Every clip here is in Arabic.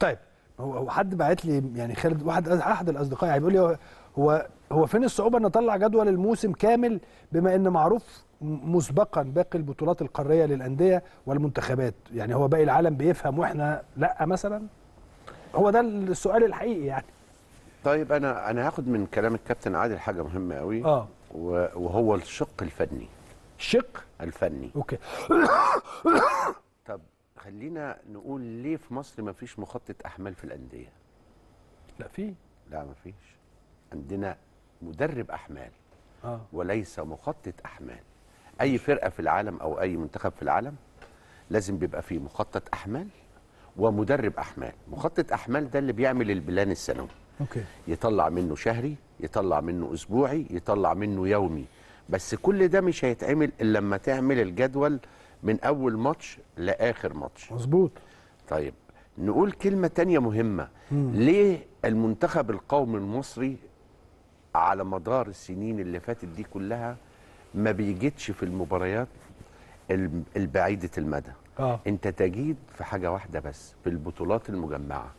طيب هو حد بعت لي يعني خالد واحد احد الاصدقاء يعني بيقول لي هو هو فين الصعوبه ان نطلع جدول الموسم كامل بما ان معروف مسبقا باقي البطولات القاريه للانديه والمنتخبات يعني هو باقي العالم بيفهم واحنا لا مثلا هو ده السؤال الحقيقي يعني طيب انا انا هاخد من كلام الكابتن عادل حاجه مهمه قوي اه وهو الشق الفني الشق الفني اوكي طب خلينا نقول ليه في مصر ما فيش مخطط احمال في الانديه لا في لا ما فيش عندنا مدرب احمال آه. وليس مخطط احمال اي فرقه في العالم او اي منتخب في العالم لازم بيبقى فيه مخطط احمال ومدرب احمال مخطط احمال ده اللي بيعمل البلان السنوي اوكي يطلع منه شهري يطلع منه اسبوعي يطلع منه يومي بس كل ده مش هيتعمل الا لما تعمل الجدول من اول ماتش لاخر ماتش مظبوط طيب نقول كلمه تانية مهمه مم. ليه المنتخب القومي المصري على مدار السنين اللي فاتت دي كلها ما بيجدش في المباريات البعيده المدى آه. انت تجيد في حاجه واحده بس في البطولات المجمعه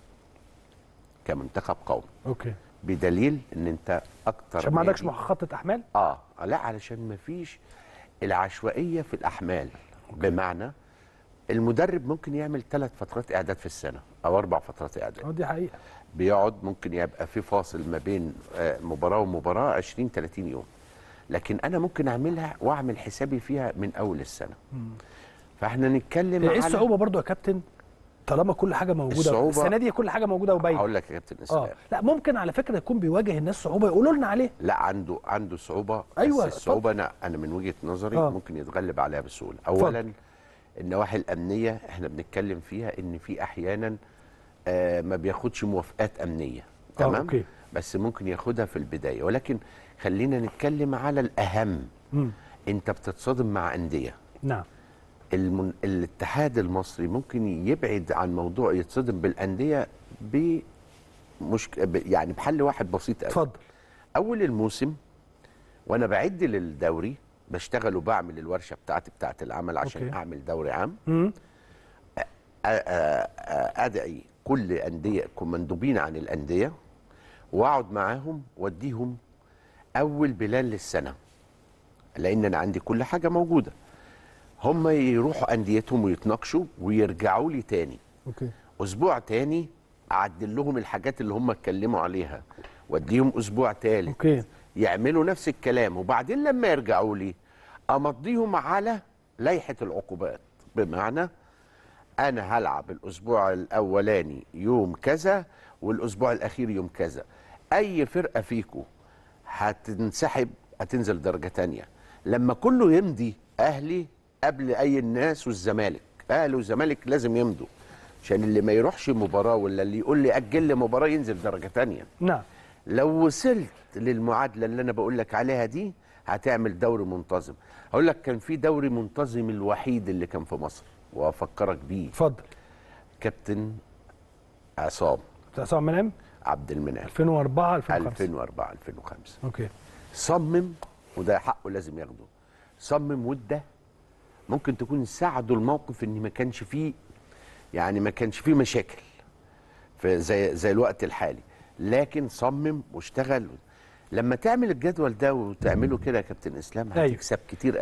كمنتخب قومي اوكي بدليل ان انت اكتر عشان ما عندكش خطه احمال اه لا علشان ما فيش العشوائيه في الاحمال بمعنى المدرب ممكن يعمل ثلاث فترات اعداد في السنه او اربع فترات اعداد اه دي حقيقه بيقعد ممكن يبقى في فاصل ما بين آه، مباراه ومباراه 20 30 يوم لكن انا ممكن اعملها واعمل حسابي فيها من اول السنه فاحنا نتكلم ايه الصعوبه برضو يا كابتن طالما كل حاجه موجوده الصعوبة السنه دي كل حاجه موجوده وباينه هقول لك يا كابتن اسلام آه. لا ممكن على فكره يكون بيواجه الناس صعوبه يقولوا لنا عليه لا عنده عنده صعوبه أيوة بس الصعوبه انا انا من وجهه نظري آه. ممكن يتغلب عليها بسهوله اولا فضل. النواحي الامنيه احنا بنتكلم فيها ان في احيانا آه ما بياخدش موافقات امنيه آه، تمام آه، أوكي. بس ممكن ياخدها في البدايه ولكن خلينا نتكلم على الاهم م. انت بتتصادم مع انديه نعم المن... الاتحاد المصري ممكن يبعد عن موضوع يتصدم بالانديه بمشك... يعني بحل واحد بسيط قوي اتفضل اول الموسم وانا بعد للدوري بشتغل وبعمل الورشه بتاعتي بتاعه العمل عشان أوكي. اعمل دوري عام ادعي كل انديه مندوبين عن الانديه واقعد معاهم واديهم اول بلال للسنه لان انا عندي كل حاجه موجوده هم يروحوا انديتهم ويتناقشوا ويرجعوا لي تاني اوكي اسبوع تاني اعدل لهم الحاجات اللي هم اتكلموا عليها واديهم اسبوع تالت اوكي يعملوا نفس الكلام وبعدين لما يرجعوا لي امضيهم على لائحه العقوبات بمعنى انا هلعب الاسبوع الاولاني يوم كذا والاسبوع الاخير يوم كذا اي فرقه فيكم هتنسحب هتنزل درجه تانية لما كله يمضي اهلي قبل اي الناس والزمالك اهلي والزمالك لازم يمضوا عشان اللي ما يروحش مباراه ولا اللي يقول لي اجل لي مباراه ينزل درجه ثانيه نعم لو وصلت للمعادله اللي انا بقول لك عليها دي هتعمل دوري منتظم هقول لك كان في دوري منتظم الوحيد اللي كان في مصر وافكرك بيه اتفضل كابتن عصام عصام منعم عبد المنعم 2004 2005 2004 2005 اوكي صمم وده حقه لازم ياخده صمم وده ممكن تكون ساعدوا الموقف ان ما كانش فيه يعني ما كانش فيه مشاكل في زي زي الوقت الحالي لكن صمم واشتغل لما تعمل الجدول ده وتعمله كده يا كابتن اسلام أيوه. هتكسب كتير قوي